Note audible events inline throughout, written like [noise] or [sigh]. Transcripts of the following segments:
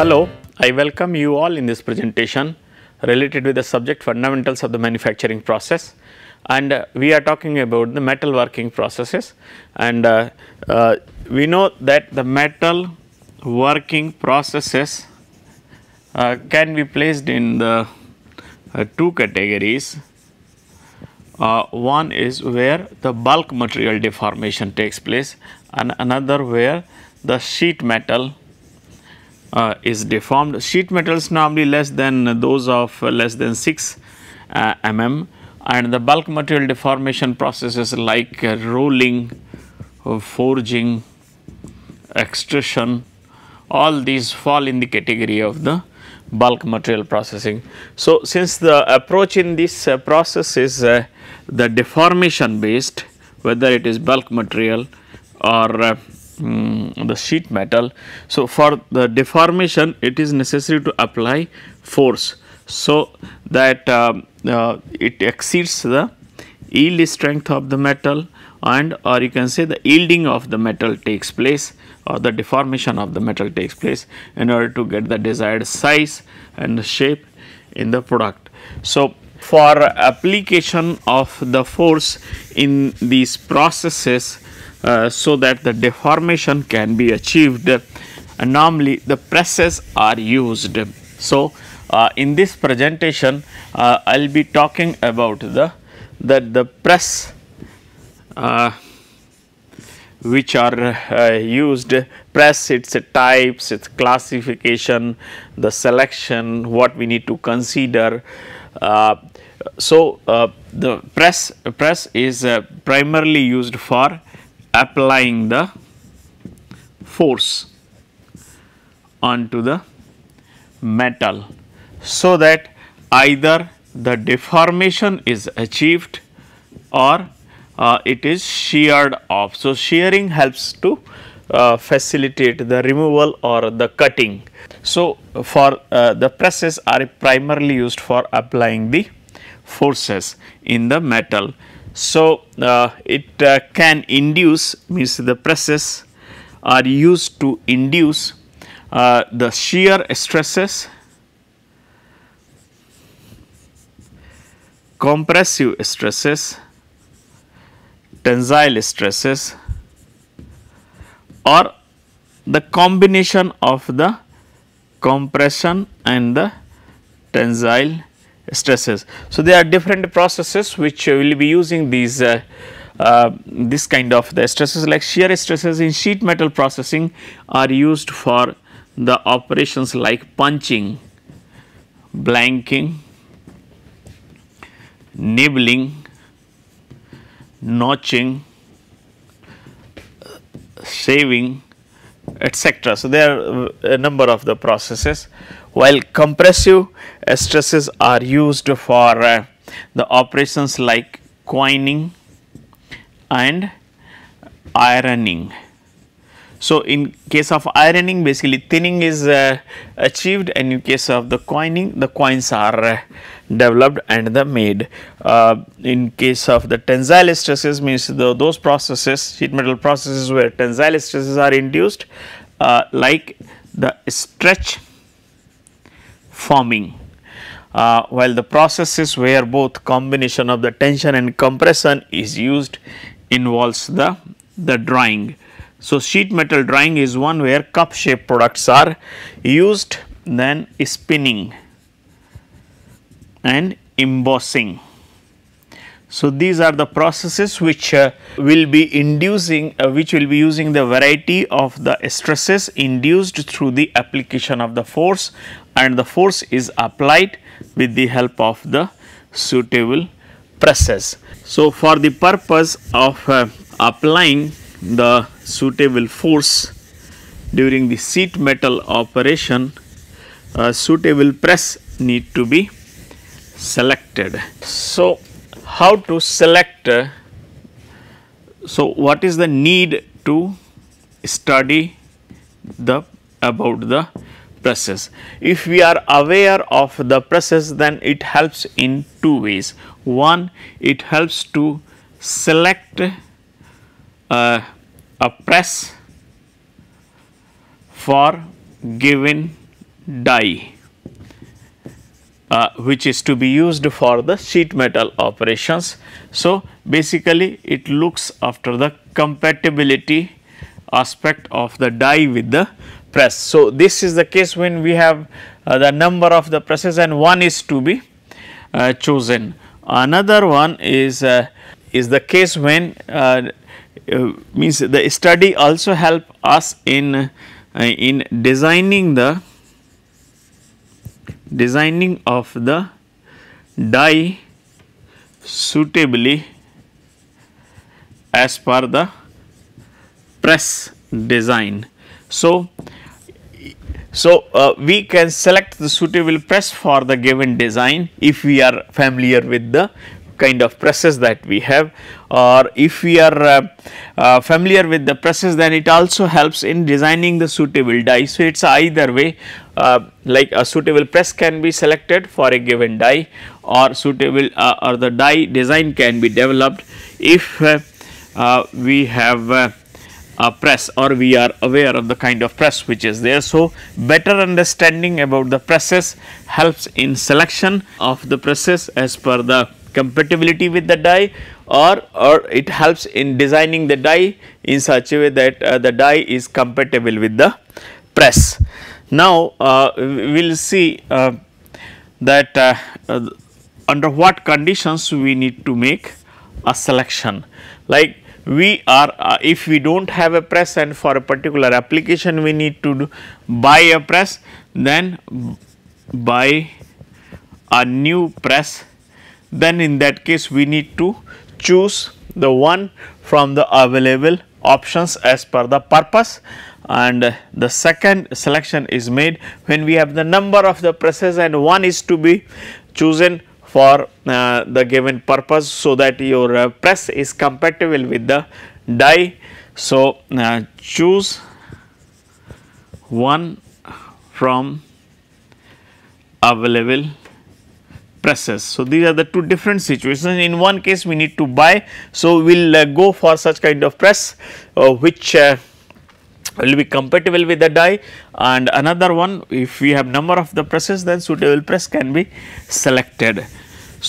Hello, I welcome you all in this presentation related with the subject fundamentals of the manufacturing process and uh, we are talking about the metal working processes and uh, uh, we know that the metal working processes uh, can be placed in the uh, two categories. Uh, one is where the bulk material deformation takes place and another where the sheet metal uh, is deformed. Sheet metals normally less than those of uh, less than 6 uh, mm and the bulk material deformation processes like rolling, forging, extrusion, all these fall in the category of the bulk material processing. So, since the approach in this uh, process is uh, the deformation based whether it is bulk material or uh, um, the sheet metal. So, for the deformation it is necessary to apply force so that um, uh, it exceeds the yield strength of the metal and or you can say the yielding of the metal takes place or the deformation of the metal takes place in order to get the desired size and shape in the product. So, for application of the force in these processes uh, so that the deformation can be achieved. And normally the presses are used. So, uh, in this presentation, uh, I will be talking about the that the press uh, which are uh, used press its types its classification the selection what we need to consider so the press press is primarily used for applying the force onto the metal so that either the deformation is achieved or uh, it is sheared off. So, shearing helps to uh, facilitate the removal or the cutting. So, for uh, the presses are primarily used for applying the forces in the metal. So, uh, it uh, can induce means the presses are used to induce uh, the shear stresses compressive stresses, tensile stresses or the combination of the compression and the tensile stresses. So, there are different processes which will be using these uh, uh, this kind of the stresses like shear stresses in sheet metal processing are used for the operations like punching, blanking, nibbling, notching, shaving etc. So, there are a number of the processes while compressive uh, stresses are used for uh, the operations like coining and ironing. So, in case of ironing basically thinning is uh, achieved and in case of the coining the coins are uh, developed and the made. Uh, in case of the tensile stresses means the, those processes sheet metal processes where tensile stresses are induced uh, like the stretch forming. Uh, while the processes where both combination of the tension and compression is used involves the, the drying. So, sheet metal drying is one where cup shaped products are used then spinning and embossing. So, these are the processes which uh, will be inducing uh, which will be using the variety of the stresses induced through the application of the force and the force is applied with the help of the suitable presses. So, for the purpose of uh, applying the suitable force during the sheet metal operation, a suitable press need to be selected. So, how to select. Uh, so, what is the need to study the about the process. If we are aware of the process then it helps in two ways. One it helps to select uh, a press for given die uh, which is to be used for the sheet metal operations. So, basically it looks after the compatibility aspect of the die with the press. So, this is the case when we have uh, the number of the presses and one is to be uh, chosen. Another one is uh, is the case when uh, means the study also help us in in designing the designing of the die suitably as per the press design. So, so uh, we can select the suitable press for the given design if we are familiar with the kind of presses that we have or if we are uh, uh, familiar with the presses then it also helps in designing the suitable die. So, it is either way uh, like a suitable press can be selected for a given die or suitable uh, or the die design can be developed if uh, uh, we have uh, press or we are aware of the kind of press which is there. So, better understanding about the presses helps in selection of the presses as per the compatibility with the die or, or it helps in designing the die in such a way that uh, the die is compatible with the press. Now, uh, we will see uh, that uh, uh, under what conditions we need to make a selection like we are uh, if we do not have a press and for a particular application we need to do, buy a press then buy a new press then in that case we need to choose the one from the available options as per the purpose and the second selection is made when we have the number of the presses and one is to be chosen for uh, the given purpose so that your uh, press is compatible with the die. So, uh, choose one from available presses. So, these are the two different situations. In one case, we need to buy. So, we will uh, go for such kind of press uh, which uh, will be compatible with the die and another one if we have number of the presses then suitable press can be selected.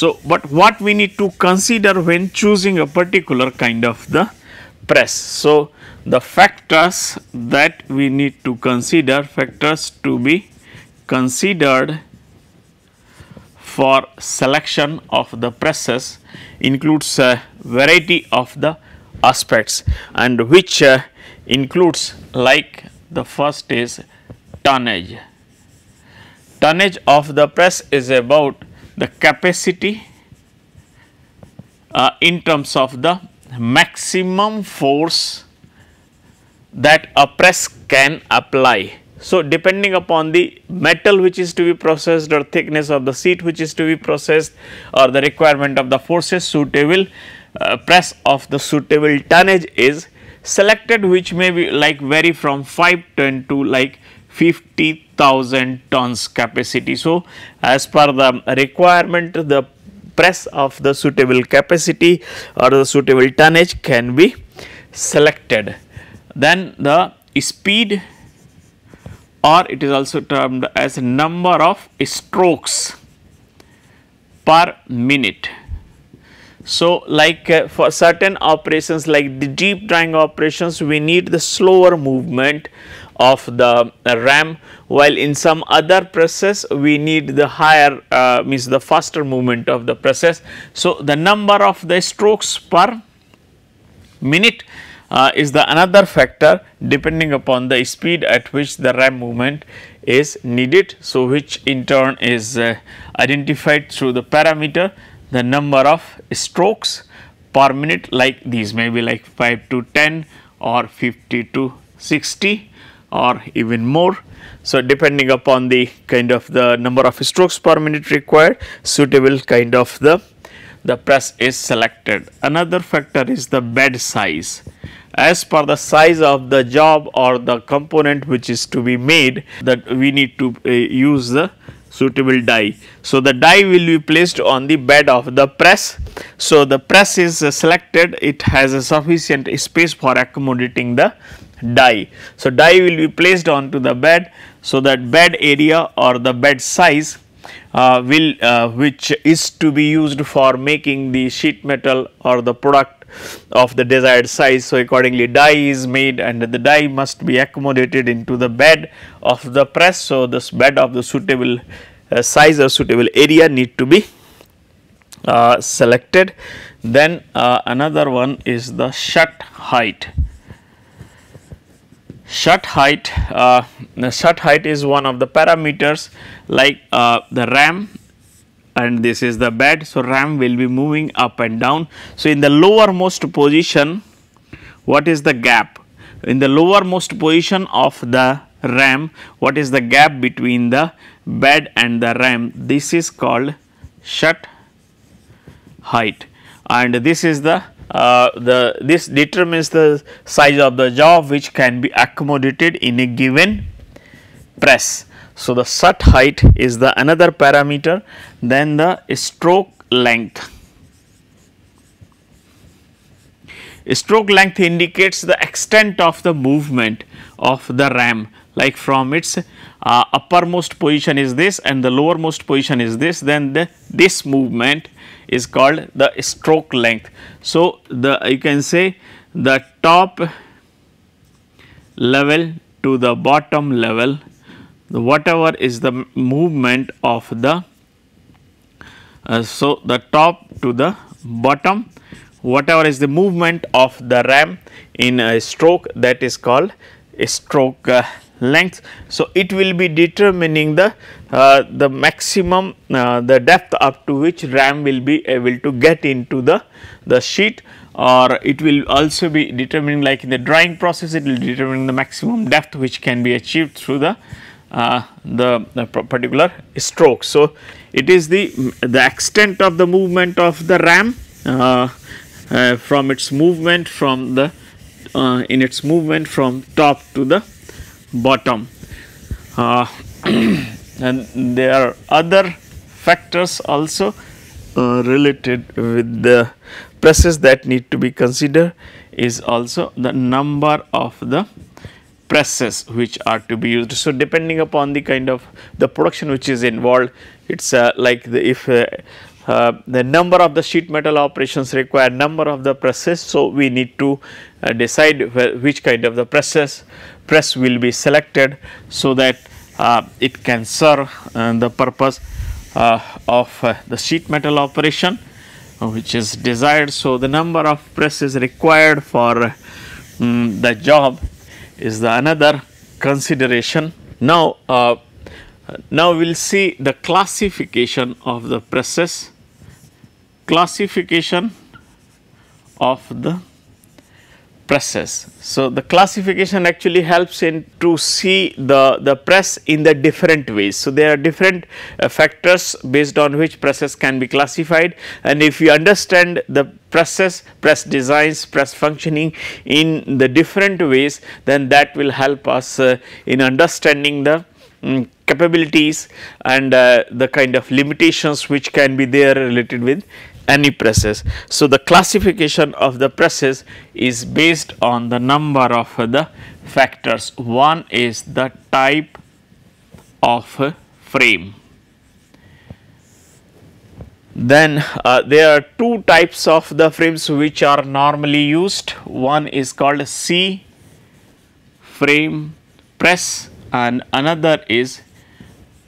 So, but what we need to consider when choosing a particular kind of the press. So, the factors that we need to consider factors to be considered for selection of the presses includes a variety of the aspects and which uh, includes like the first is tonnage. Tonnage of the press is about the capacity uh, in terms of the maximum force that a press can apply so, depending upon the metal which is to be processed or thickness of the sheet which is to be processed or the requirement of the forces suitable uh, press of the suitable tonnage is selected which may be like vary from 5 ton to like 50,000 tons capacity. So, as per the requirement the press of the suitable capacity or the suitable tonnage can be selected. Then the speed or it is also termed as number of strokes per minute. So, like uh, for certain operations like the deep drawing operations, we need the slower movement of the RAM while in some other process we need the higher uh, means the faster movement of the process. So, the number of the strokes per minute uh, is the another factor depending upon the speed at which the RAM movement is needed. So, which in turn is uh, identified through the parameter the number of strokes per minute like these may be like 5 to 10 or 50 to 60 or even more. So, depending upon the kind of the number of strokes per minute required suitable kind of the the press is selected. Another factor is the bed size. As per the size of the job or the component which is to be made that we need to uh, use the suitable die. So, the die will be placed on the bed of the press. So, the press is uh, selected, it has a sufficient space for accommodating the die. So, die will be placed onto the bed. So, that bed area or the bed size uh, will uh, which is to be used for making the sheet metal or the product of the desired size. So, accordingly die is made and the die must be accommodated into the bed of the press. So, this bed of the suitable uh, size or suitable area need to be uh, selected. Then uh, another one is the shut height. Shut height, uh, shut height is one of the parameters like uh, the ram and this is the bed. So, ram will be moving up and down. So, in the lowermost position, what is the gap? In the lowermost position of the ram, what is the gap between the bed and the ram? This is called shut height and this is the uh, the this determines the size of the jaw which can be accommodated in a given press. So, the sut height is the another parameter Then the stroke length. Stroke length indicates the extent of the movement of the ram like from its uh, uppermost position is this and the lowermost position is this then the, this movement is called the stroke length. So, the you can say the top level to the bottom level the whatever is the movement of the uh, so the top to the bottom whatever is the movement of the ram in a stroke that is called a stroke uh, length so it will be determining the uh, the maximum uh, the depth up to which ram will be able to get into the the sheet or it will also be determining like in the drying process it will determine the maximum depth which can be achieved through the uh, the, the, particular stroke. So, it is the, the extent of the movement of the ram uh, uh, from its movement from the uh, in its movement from top to the bottom. Uh, [clears throat] and there are other factors also uh, related with the presses that need to be considered is also the number of the presses which are to be used. So, depending upon the kind of the production which is involved, it is uh, like the if uh, uh, the number of the sheet metal operations require number of the presses. So, we need to uh, decide which kind of the presses press will be selected so that uh, it can serve uh, the purpose of the sheet metal operation which is desired. So, the number of presses required for um, the job is the another consideration. Now, uh, now we will see the classification of the presses, classification of the presses. So, the classification actually helps in to see the, the press in the different ways. So, there are different uh, factors based on which presses can be classified and if you understand the presses, press designs, press functioning in the different ways then that will help us uh, in understanding the um, capabilities and uh, the kind of limitations which can be there related with any presses. So, the classification of the presses is based on the number of the factors. One is the type of frame. Then uh, there are two types of the frames which are normally used. One is called C frame press and another is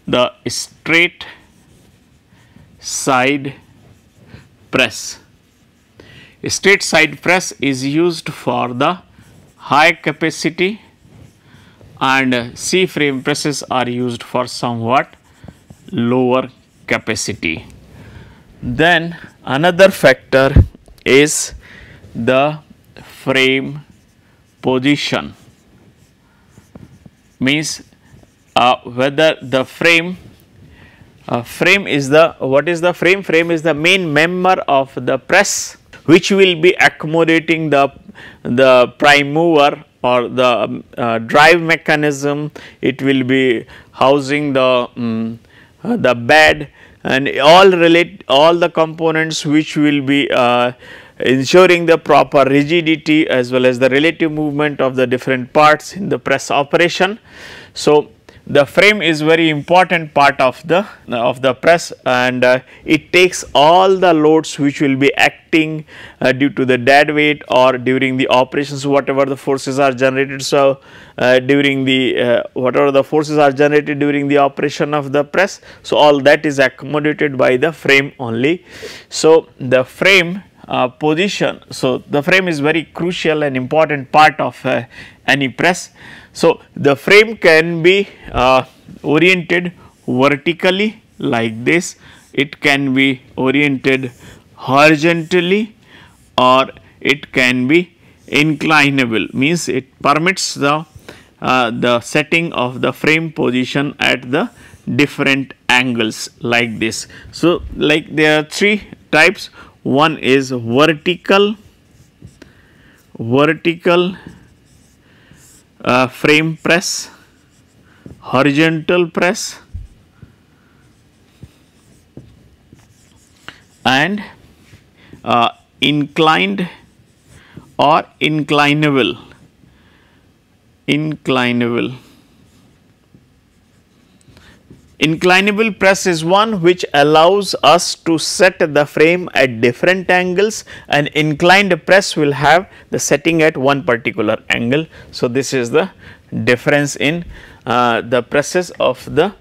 the straight side press. Straight side press is used for the high capacity and C frame presses are used for somewhat lower capacity. Then another factor is the frame position means uh, whether the frame uh, frame is the what is the frame frame is the main member of the press which will be accommodating the the prime mover or the um, uh, drive mechanism it will be housing the um, uh, the bed and all relate all the components which will be uh, ensuring the proper rigidity as well as the relative movement of the different parts in the press operation so the frame is very important part of the of the press and uh, it takes all the loads which will be acting uh, due to the dead weight or during the operations whatever the forces are generated so uh, during the uh, whatever the forces are generated during the operation of the press so all that is accommodated by the frame only so the frame uh, position so the frame is very crucial and important part of uh, any press so, the frame can be uh, oriented vertically like this, it can be oriented horizontally or it can be inclinable means it permits the uh, the setting of the frame position at the different angles like this. So, like there are three types one is vertical vertical uh, frame press, horizontal press and uh, inclined or inclinable inclinable Inclinable press is one which allows us to set the frame at different angles and inclined press will have the setting at one particular angle. So, this is the difference in uh, the presses of the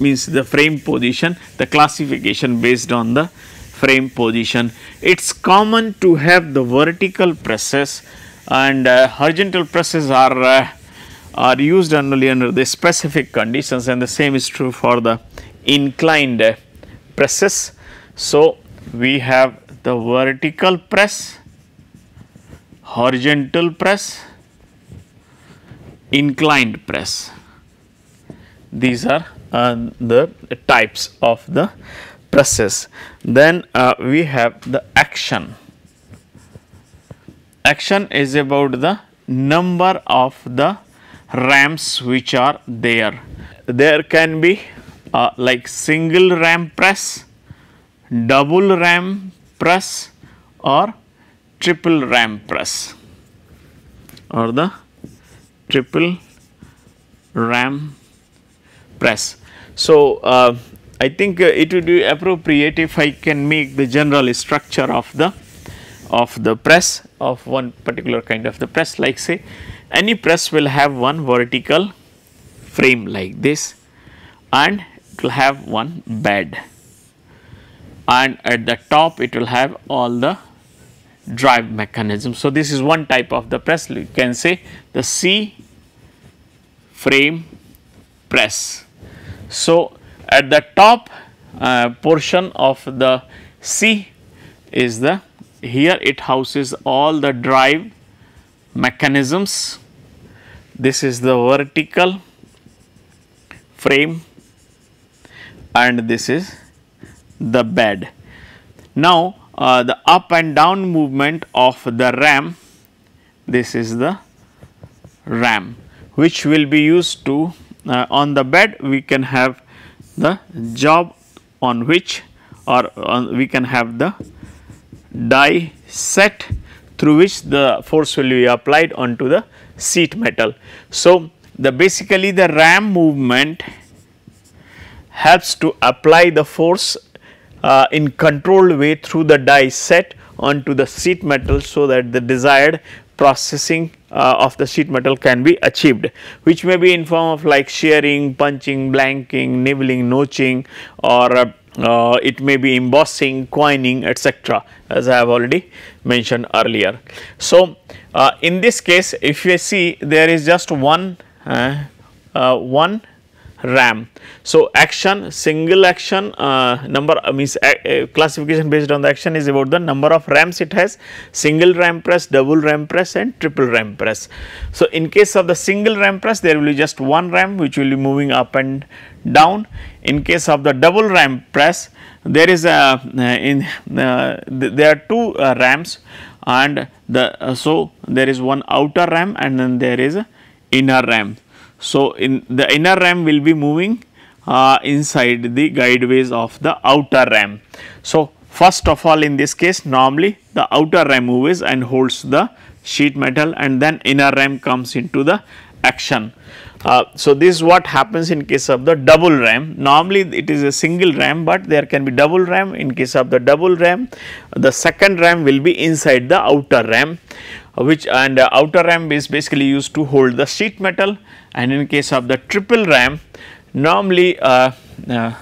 means the frame position, the classification based on the frame position. It is common to have the vertical presses and uh, horizontal presses are uh, are used only under the specific conditions and the same is true for the inclined presses. So, we have the vertical press, horizontal press, inclined press. These are uh, the types of the presses. Then uh, we have the action. Action is about the number of the ramps which are there. There can be uh, like single ram press, double ram press or triple ram press or the triple ram press. So, uh, I think uh, it would be appropriate if I can make the general structure of the of the press of one particular kind of the press like say any press will have one vertical frame like this and it will have one bed and at the top it will have all the drive mechanism. So, this is one type of the press you can say the C frame press. So, at the top uh, portion of the C is the here it houses all the drive mechanisms this is the vertical frame and this is the bed. Now, uh, the up and down movement of the ram, this is the ram which will be used to uh, on the bed we can have the job on which or on we can have the die set through which the force will be applied onto the sheet metal. So, the basically the ram movement helps to apply the force uh, in controlled way through the die set onto the sheet metal so that the desired processing uh, of the sheet metal can be achieved which may be in form of like shearing, punching, blanking, nibbling, notching or uh, uh, it may be embossing, coining etc. as I have already mentioned earlier. So, uh, in this case if you see there is just one, uh, uh one RAM. So, action single action uh, number uh, means uh, uh, classification based on the action is about the number of RAMs it has single RAM press, double RAM press and triple RAM press. So, in case of the single RAM press there will be just one RAM which will be moving up and down. In case of the double RAM press there is a uh, in th there are two RAMs and the so there is one outer RAM and then there is inner RAM. So, in the inner ram will be moving uh, inside the guideways of the outer ram. So, first of all in this case normally the outer ram moves and holds the sheet metal and then inner ram comes into the action. Uh, so, this is what happens in case of the double RAM. Normally, it is a single RAM, but there can be double RAM. In case of the double RAM, the second RAM will be inside the outer RAM which and uh, outer ram is basically used to hold the sheet metal and in case of the triple ram normally uh, uh,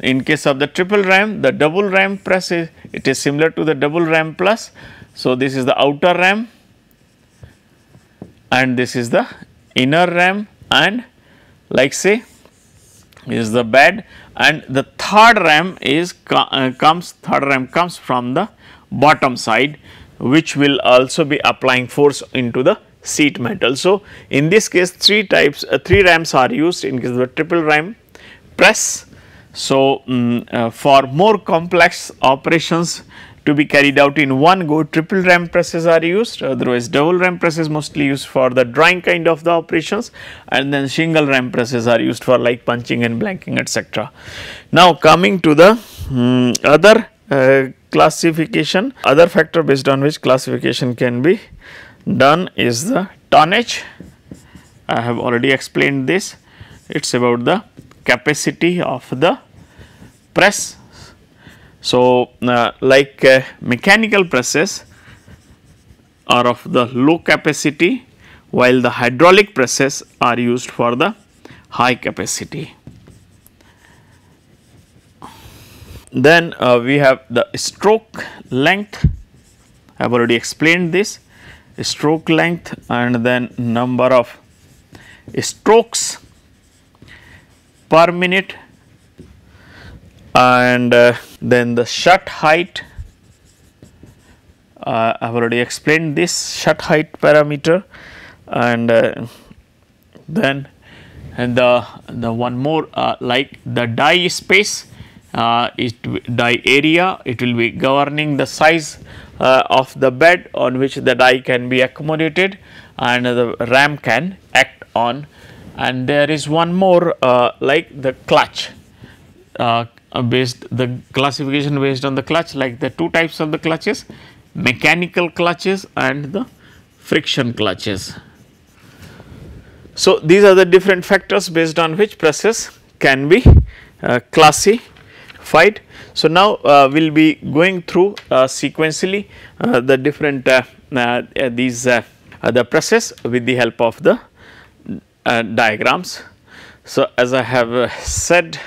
in case of the triple ram the double ram press is it is similar to the double ram plus so this is the outer ram and this is the inner ram and like say is the bed and the third ram is uh, comes third ram comes from the bottom side which will also be applying force into the sheet metal. So, in this case three types uh, three rams are used in case of the triple ram press. So, um, uh, for more complex operations to be carried out in one go triple ram presses are used otherwise double ram presses mostly used for the drawing kind of the operations and then single ram presses are used for like punching and blanking etc. Now, coming to the um, other uh, classification. Other factor based on which classification can be done is the tonnage. I have already explained this. It is about the capacity of the press. So, uh, like uh, mechanical presses are of the low capacity while the hydraulic presses are used for the high capacity. Then uh, we have the stroke length, I have already explained this stroke length and then number of strokes per minute and uh, then the shut height uh, I have already explained this shut height parameter and uh, then and the the one more uh, like the die space uh, it, dye area, it will be governing the size uh, of the bed on which the die can be accommodated and the ram can act on. And there is one more uh, like the clutch uh, based the classification based on the clutch like the two types of the clutches mechanical clutches and the friction clutches. So, these are the different factors based on which presses can be uh, classified fight. So, now uh, we will be going through uh, sequentially uh, the different uh, uh, these uh, the process with the help of the diagrams. So, as I have said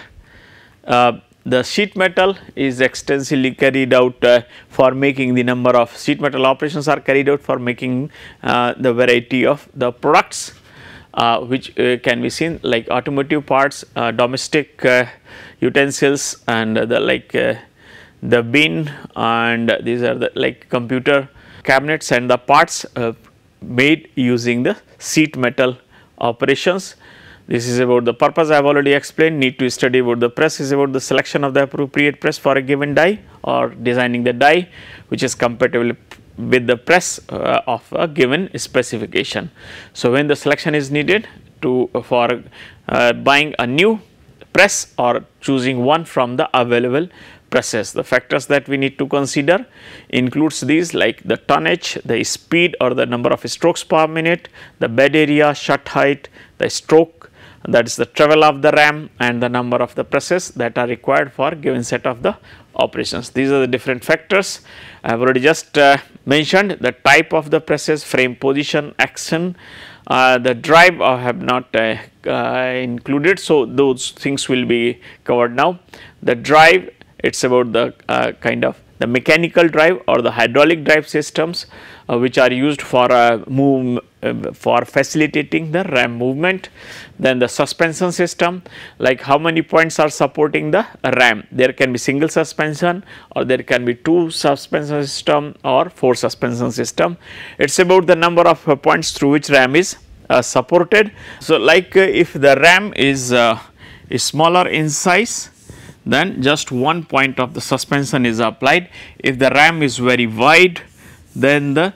the sheet metal is extensively carried out uh, for making the number of sheet metal operations are carried out for making uh, the variety of the products. Uh, which uh, can be seen like automotive parts, uh, domestic utensils and the like the bin and these are the like computer cabinets and the parts made using the sheet metal operations. This is about the purpose I have already explained need to study about the press is about the selection of the appropriate press for a given die or designing the die which is compatible with the press uh, of a given specification. So, when the selection is needed to uh, for uh, buying a new press or choosing one from the available presses. The factors that we need to consider includes these like the tonnage, the speed or the number of strokes per minute, the bed area, shut height, the stroke that is the travel of the ram and the number of the presses that are required for given set of the operations. These are the different factors I have already just uh, mentioned the type of the presses, frame position, action, uh, the drive I have not uh, uh included. So, those things will be covered now. The drive it is about the uh, kind of the mechanical drive or the hydraulic drive systems, uh, which are used for uh, move uh, for facilitating the ram movement then the suspension system like how many points are supporting the ram there can be single suspension or there can be two suspension system or four suspension system it's about the number of uh, points through which ram is uh, supported so like uh, if the ram is, uh, is smaller in size then just one point of the suspension is applied if the ram is very wide then the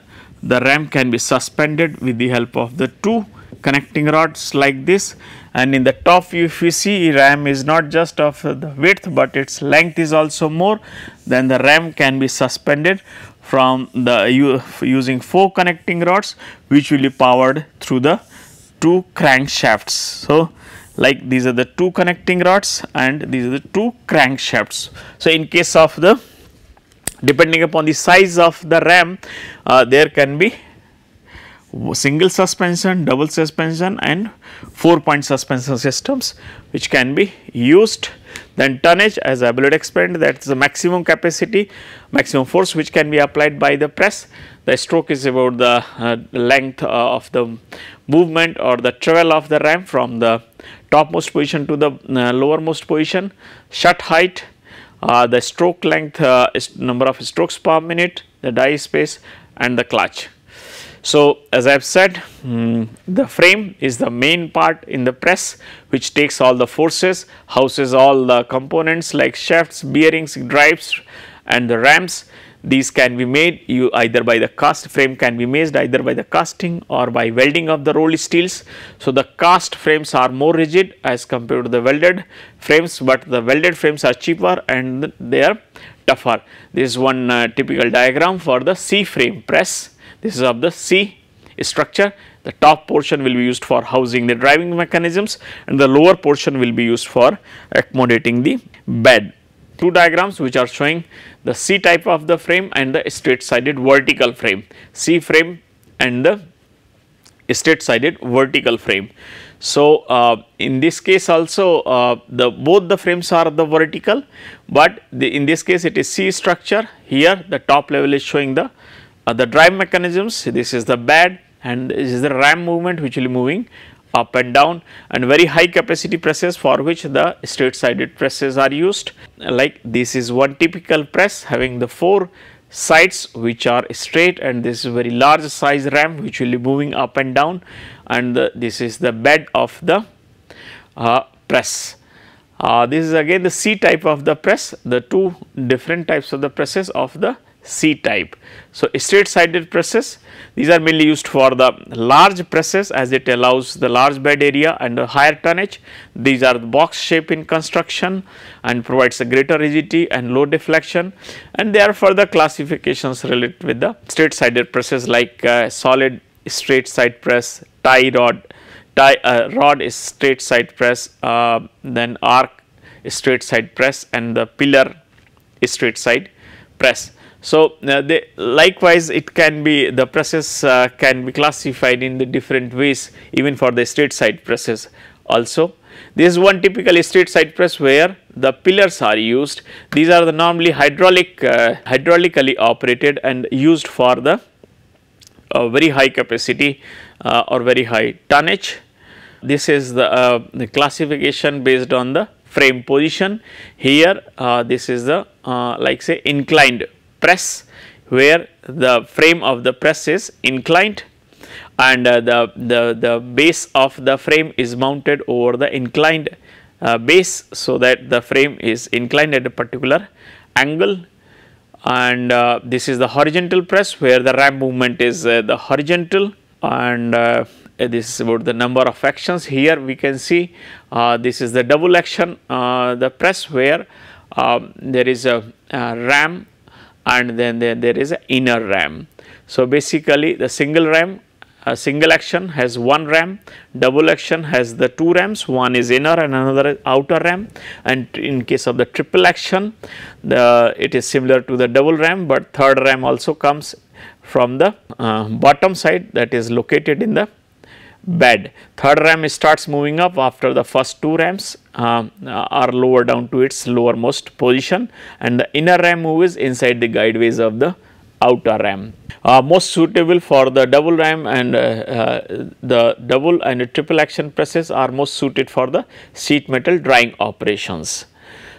the ram can be suspended with the help of the two connecting rods like this and in the top if you see ram is not just of the width but its length is also more then the ram can be suspended from the using four connecting rods which will be powered through the two crankshafts. So, like these are the two connecting rods and these are the two crankshafts. So, in case of the depending upon the size of the ram uh, there can be single suspension, double suspension and 4 point suspension systems which can be used. Then tonnage as I will explained that is the maximum capacity, maximum force which can be applied by the press. The stroke is about the uh, length uh, of the movement or the travel of the ram from the topmost position to the uh, lowermost position, shut height, uh, the stroke length uh, is number of strokes per minute, the die space and the clutch. So, as I have said um, the frame is the main part in the press which takes all the forces, houses all the components like shafts, bearings, drives and the rams these can be made you either by the cast frame can be made either by the casting or by welding of the rolled steels. So, the cast frames are more rigid as compared to the welded frames, but the welded frames are cheaper and they are tougher. This is one uh, typical diagram for the C frame press. This is of the C structure. The top portion will be used for housing the driving mechanisms and the lower portion will be used for accommodating the bed two diagrams which are showing the C type of the frame and the straight sided vertical frame, C frame and the straight sided vertical frame. So, uh, in this case also uh, the both the frames are the vertical, but the, in this case it is C structure here the top level is showing the uh, the drive mechanisms this is the bed and this is the ram movement which will be moving up and down and very high capacity presses for which the straight sided presses are used like this is one typical press having the four sides which are straight and this is very large size ram which will be moving up and down and the, this is the bed of the uh, press. Uh, this is again the C type of the press, the two different types of the presses of the C type. So, straight sided presses these are mainly used for the large presses as it allows the large bed area and higher tonnage. These are the box shape in construction and provides a greater rigidity and low deflection and there are further classifications related with the straight sided presses like uh, solid straight side press, tie rod, tie uh, rod is straight side press, uh, then arc straight side press and the pillar straight side press. So, uh, they, likewise it can be the process uh, can be classified in the different ways even for the straight side presses also. This is one typical straight side press where the pillars are used. These are the normally hydraulic, uh, hydraulically operated and used for the uh, very high capacity uh, or very high tonnage. This is the, uh, the, classification based on the frame position. Here, this is the like say inclined press where the frame of the press is inclined and uh, the, the, the base of the frame is mounted over the inclined uh, base so that the frame is inclined at a particular angle and uh, this is the horizontal press where the ramp movement is uh, the horizontal and uh, this is about the number of actions here we can see uh, this is the double action the press where um, there is a, a ram and then there, there is an inner RAM. So, basically the single RAM a single action has one RAM, double action has the two RAMs, one is inner and another is outer RAM and in case of the triple action the it is similar to the double RAM, but third RAM also comes from the uh, bottom side that is located in the bed. Third RAM starts moving up after the first two RAMs um, uh, are lower down to its lowermost position and the inner RAM moves inside the guideways of the outer RAM. Uh, most suitable for the double RAM and uh, uh, the double and triple action presses are most suited for the sheet metal drying operations.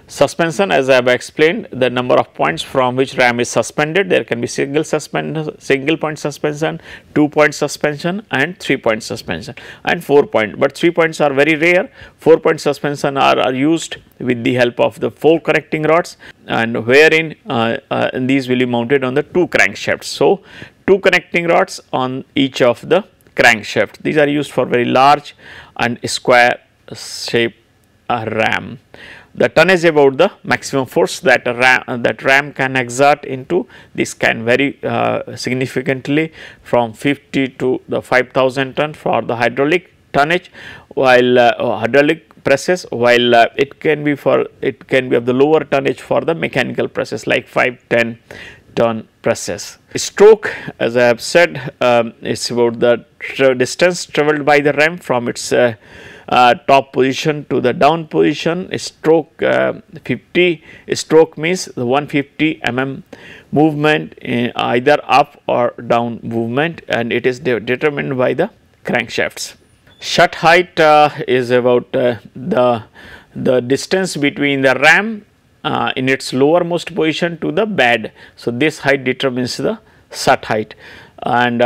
Suspension as I have explained the number of points from which RAM is suspended there can be single single point suspension, two point suspension and three point suspension and four point but three points are very rare four point suspension are, are used with the help of the four correcting rods and wherein uh, uh, these will be mounted on the two crankshafts. So, two connecting rods on each of the crankshaft these are used for very large and square shape uh, ram the tonnage about the maximum force that ram, that ram can exert into this can vary uh, significantly from 50 to the 5000 ton for the hydraulic tonnage while uh, hydraulic presses while uh, it can be for it can be of the lower tonnage for the mechanical presses like 5 10 ton presses. Stroke as I have said um, is about the tra distance traveled by the ram from its uh, uh, top position to the down position stroke uh, 50 stroke means the 150 mm movement uh, either up or down movement and it is de determined by the crankshafts. Shut height uh, is about uh, the the distance between the ram in its lowermost position to the bed. So, this height determines the shut height and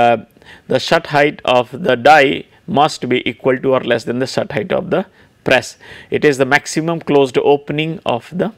the shut height of the die must be equal to or less than the shut height of the press. It is the maximum closed opening of the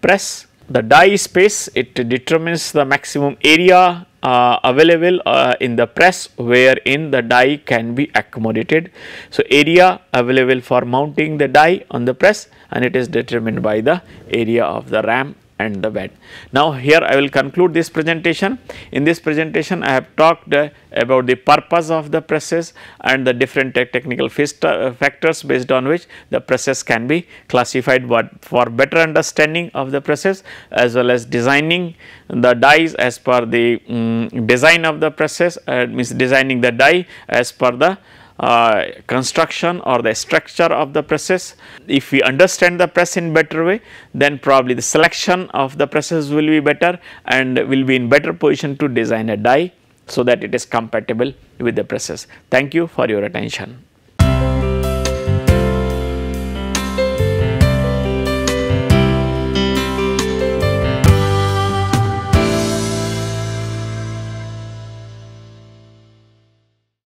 press. The die space, it determines the maximum area uh, available uh, in the press wherein the die can be accommodated. So, area available for mounting the die on the press and it is determined by the area of the ram and the bed. Now, here I will conclude this presentation. In this presentation, I have talked uh, about the purpose of the process and the different te technical uh, factors based on which the process can be classified but for better understanding of the process, as well as designing the dies as per the um, design of the process, uh, means designing the die as per the uh, construction or the structure of the process. If we understand the press in better way, then probably the selection of the process will be better and will be in better position to design a die so that it is compatible with the process. Thank you for your attention.